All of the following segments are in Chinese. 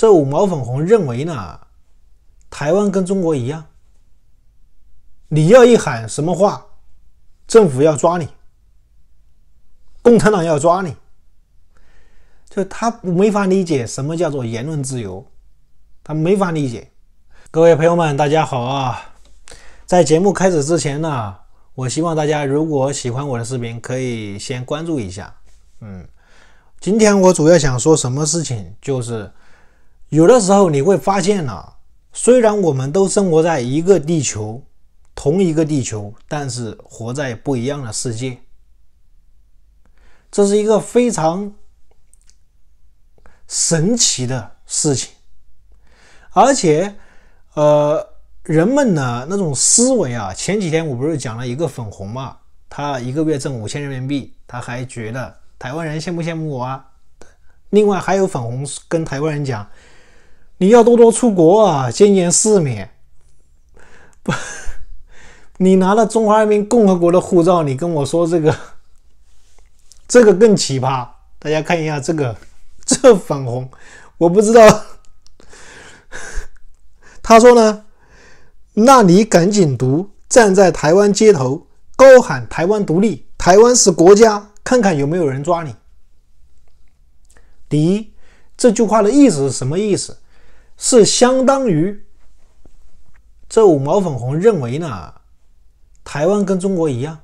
这五毛粉红认为呢，台湾跟中国一样，你要一喊什么话，政府要抓你，共产党要抓你，就他没法理解什么叫做言论自由，他没法理解。各位朋友们，大家好啊！在节目开始之前呢，我希望大家如果喜欢我的视频，可以先关注一下。嗯，今天我主要想说什么事情，就是。有的时候你会发现呢，虽然我们都生活在一个地球，同一个地球，但是活在不一样的世界，这是一个非常神奇的事情。而且，呃，人们呢那种思维啊，前几天我不是讲了一个粉红嘛，他一个月挣五千人民币，他还觉得台湾人羡慕羡慕我啊。另外还有粉红跟台湾人讲。你要多多出国啊，见见世面。不，你拿了中华人民共和国的护照，你跟我说这个，这个更奇葩。大家看一下这个，这粉红，我不知道。他说呢，那你赶紧读，站在台湾街头高喊“台湾独立”，台湾是国家，看看有没有人抓你。第一，这句话的意思是什么意思？是相当于这五毛粉红认为呢，台湾跟中国一样，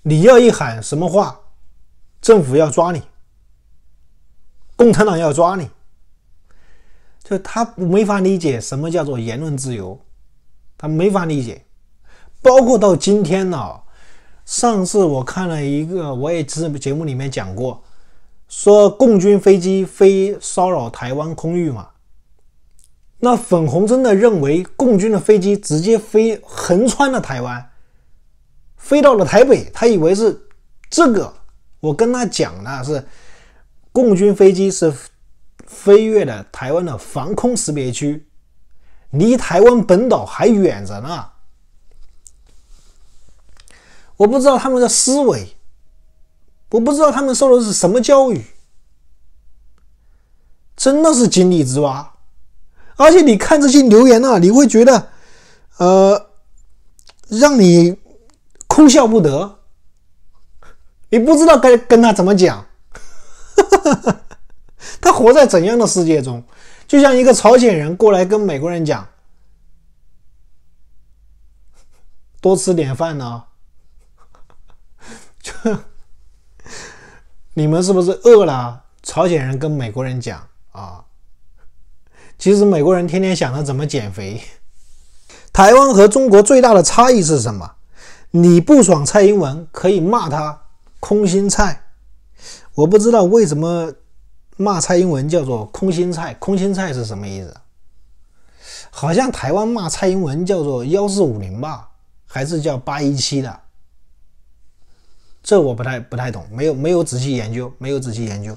你要一喊什么话，政府要抓你，共产党要抓你，就他没法理解什么叫做言论自由，他没法理解，包括到今天呢，上次我看了一个，我也节目里面讲过。说共军飞机飞骚扰台湾空域嘛？那粉红真的认为共军的飞机直接飞横穿了台湾，飞到了台北，他以为是这个。我跟他讲的是，共军飞机是飞越了台湾的防空识别区，离台湾本岛还远着呢。我不知道他们的思维。我不知道他们受的是什么教育，真的是井底之蛙。而且你看这些留言呢，你会觉得，呃，让你哭笑不得。你不知道该跟他怎么讲，他活在怎样的世界中？就像一个朝鲜人过来跟美国人讲，多吃点饭呢，就。你们是不是饿了？朝鲜人跟美国人讲啊，其实美国人天天想着怎么减肥。台湾和中国最大的差异是什么？你不爽蔡英文可以骂他空心菜。我不知道为什么骂蔡英文叫做空心菜，空心菜是什么意思？好像台湾骂蔡英文叫做幺四五零吧，还是叫八一七的？这我不太不太懂，没有没有仔细研究，没有仔细研究。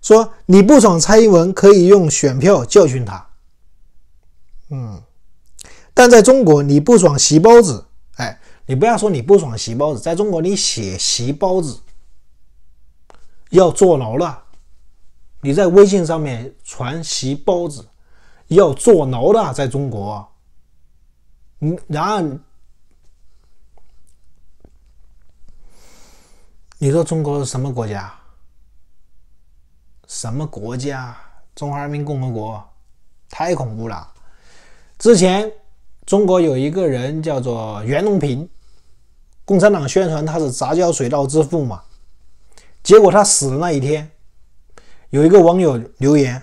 说你不爽蔡英文可以用选票教训他。嗯，但在中国你不爽席包子，哎，你不要说你不爽席包子，在中国你写席包子要坐牢了，你在微信上面传席包子要坐牢了，在中国。嗯，然而。你说中国是什么国家？什么国家？中华人民共和国，太恐怖了！之前中国有一个人叫做袁隆平，共产党宣传他是杂交水稻之父嘛。结果他死的那一天，有一个网友留言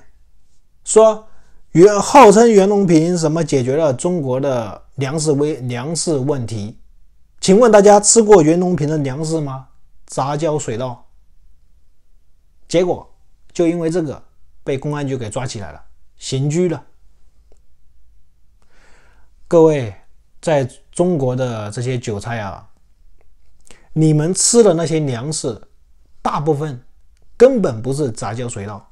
说：“袁号称袁隆平什么解决了中国的粮食危粮食问题？请问大家吃过袁隆平的粮食吗？”杂交水稻，结果就因为这个被公安局给抓起来了，刑拘了。各位，在中国的这些韭菜啊，你们吃的那些粮食，大部分根本不是杂交水稻，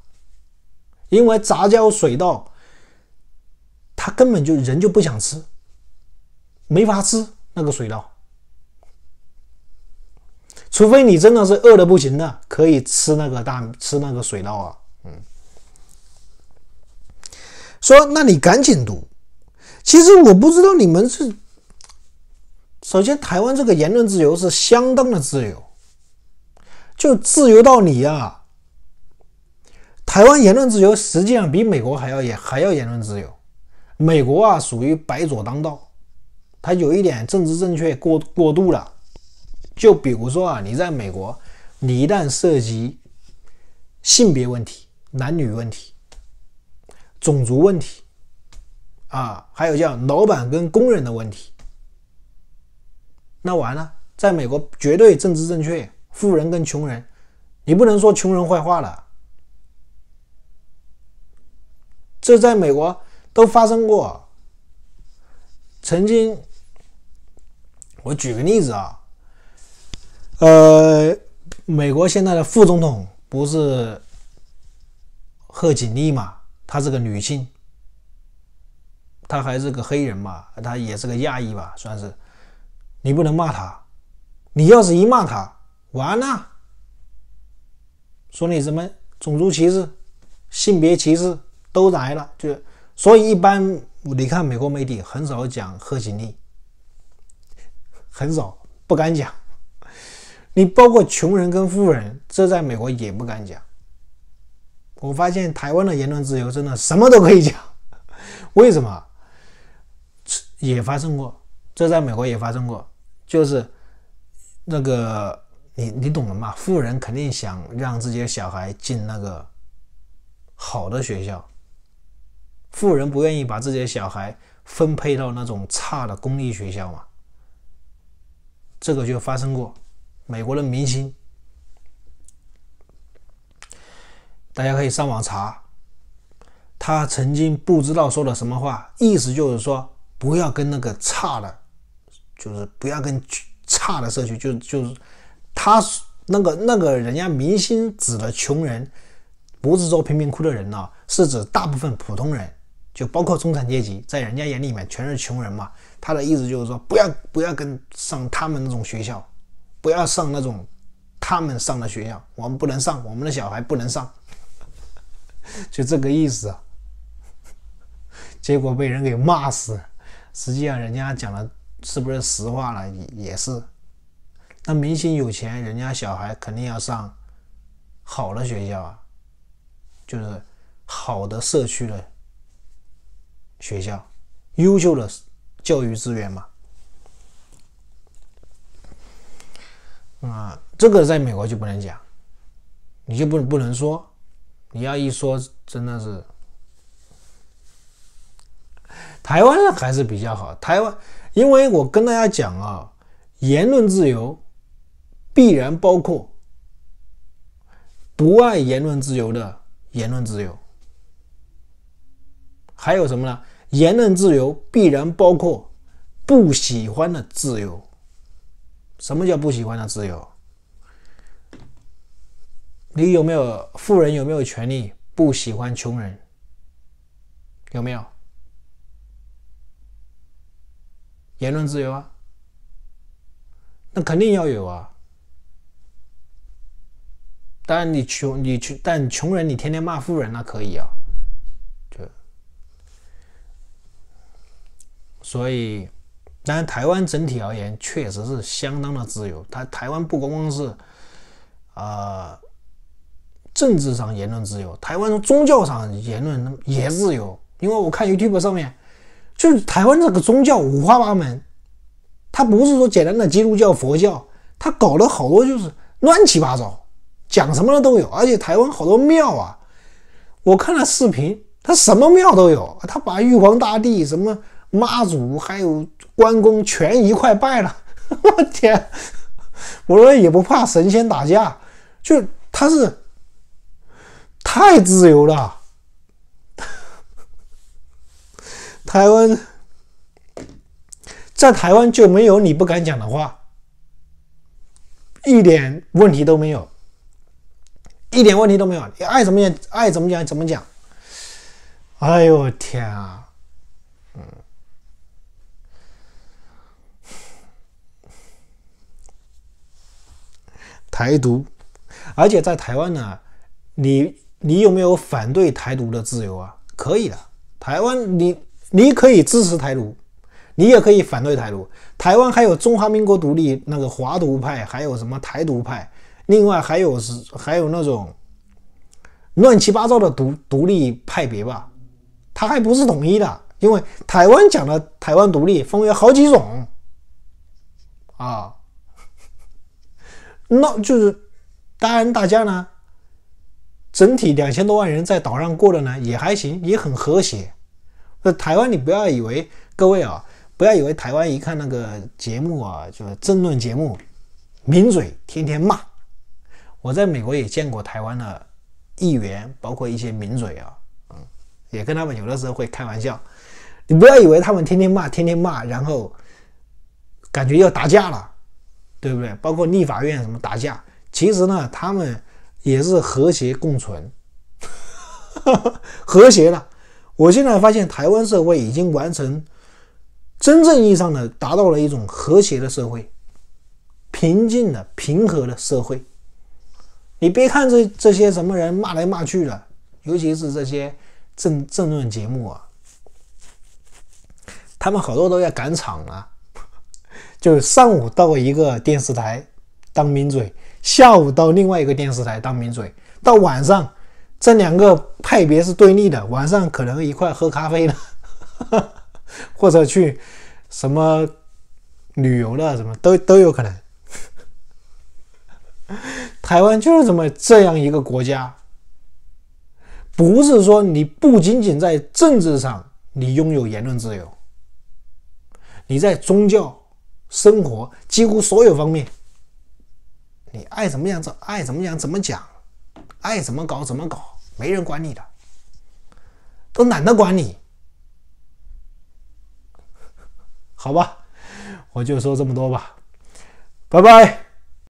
因为杂交水稻，他根本就人就不想吃，没法吃那个水稻。除非你真的是饿的不行的，可以吃那个大吃那个水稻啊。嗯，说那你赶紧读。其实我不知道你们是。首先，台湾这个言论自由是相当的自由，就自由到你啊。台湾言论自由实际上比美国还要严，还要言论自由。美国啊，属于白左当道，他有一点政治正确过过度了。就比如说啊，你在美国，你一旦涉及性别问题、男女问题、种族问题，啊，还有叫老板跟工人的问题，那完了，在美国绝对政治正确，富人跟穷人，你不能说穷人坏话了。这在美国都发生过。曾经，我举个例子啊。呃，美国现在的副总统不是贺锦丽嘛？她是个女性，她还是个黑人嘛？她也是个亚裔吧？算是，你不能骂她，你要是一骂她，完了，说你什么种族歧视、性别歧视都来了，就所以一般你看美国媒体很少讲贺锦丽，很少不敢讲。你包括穷人跟富人，这在美国也不敢讲。我发现台湾的言论自由真的什么都可以讲。为什么？也发生过，这在美国也发生过，就是那个你你懂的嘛，富人肯定想让自己的小孩进那个好的学校，富人不愿意把自己的小孩分配到那种差的公立学校嘛，这个就发生过。美国的明星，大家可以上网查，他曾经不知道说了什么话，意思就是说不要跟那个差的，就是不要跟差的社区，就就是他那个那个人家明星指的穷人，不是说贫民窟的人呢，是指大部分普通人，就包括中产阶级，在人家眼里面全是穷人嘛。他的意思就是说不要不要跟上他们那种学校。不要上那种，他们上的学校，我们不能上，我们的小孩不能上，就这个意思。结果被人给骂死。实际上，人家讲的是不是实话了？也是。那明星有钱，人家小孩肯定要上好的学校啊，就是好的社区的学校，优秀的教育资源嘛。啊，这个在美国就不能讲，你就不能不能说，你要一说真的是。台湾还是比较好，台湾，因为我跟大家讲啊，言论自由必然包括不爱言论自由的言论自由，还有什么呢？言论自由必然包括不喜欢的自由。什么叫不喜欢的自由？你有没有富人有没有权利不喜欢穷人？有没有言论自由啊？那肯定要有啊。但你穷你去，但穷人你天天骂富人，那可以啊。就，所以。但台湾整体而言，确实是相当的自由。它台湾不光光是，呃，政治上言论自由，台湾的宗教上言论也自由。因为我看 YouTube 上面，就是台湾这个宗教五花八门，它不是说简单的基督教、佛教，它搞了好多就是乱七八糟，讲什么的都有。而且台湾好多庙啊，我看了视频，它什么庙都有，它把玉皇大帝什么。妈祖还有关公全一块拜了，我天！我说也不怕神仙打架，就他是太自由了。台湾在台湾就没有你不敢讲的话，一点问题都没有，一点问题都没有，你爱怎么讲爱怎么讲怎么讲。哎呦天啊！台独，而且在台湾呢，你你有没有反对台独的自由啊？可以的，台湾你你可以支持台独，你也可以反对台独。台湾还有中华民国独立那个华独派，还有什么台独派，另外还有是还有那种乱七八糟的独独立派别吧？它还不是统一的，因为台湾讲的台湾独立分为好几种啊。那就是，当然大家呢，整体两千多万人在岛上过的呢也还行，也很和谐。那台湾你不要以为各位啊，不要以为台湾一看那个节目啊，就是争论节目，名嘴天天骂。我在美国也见过台湾的议员，包括一些名嘴啊，嗯，也跟他们有的时候会开玩笑。你不要以为他们天天骂，天天骂，然后感觉要打架了。对不对？包括立法院什么打架，其实呢，他们也是和谐共存，和谐的。我现在发现，台湾社会已经完成真正意义上的达到了一种和谐的社会，平静的、平和的社会。你别看这这些什么人骂来骂去的，尤其是这些政政论节目啊，他们好多都要赶场啊。就上午到一个电视台当名嘴，下午到另外一个电视台当名嘴，到晚上这两个派别是对立的，晚上可能一块喝咖啡了，或者去什么旅游了，什么都都有可能。台湾就是这么这样一个国家，不是说你不仅仅在政治上你拥有言论自由，你在宗教。生活几乎所有方面，你爱怎么样怎爱怎么样怎么讲，爱怎么搞怎么搞，没人管你的，都懒得管你，好吧，我就说这么多吧，拜拜。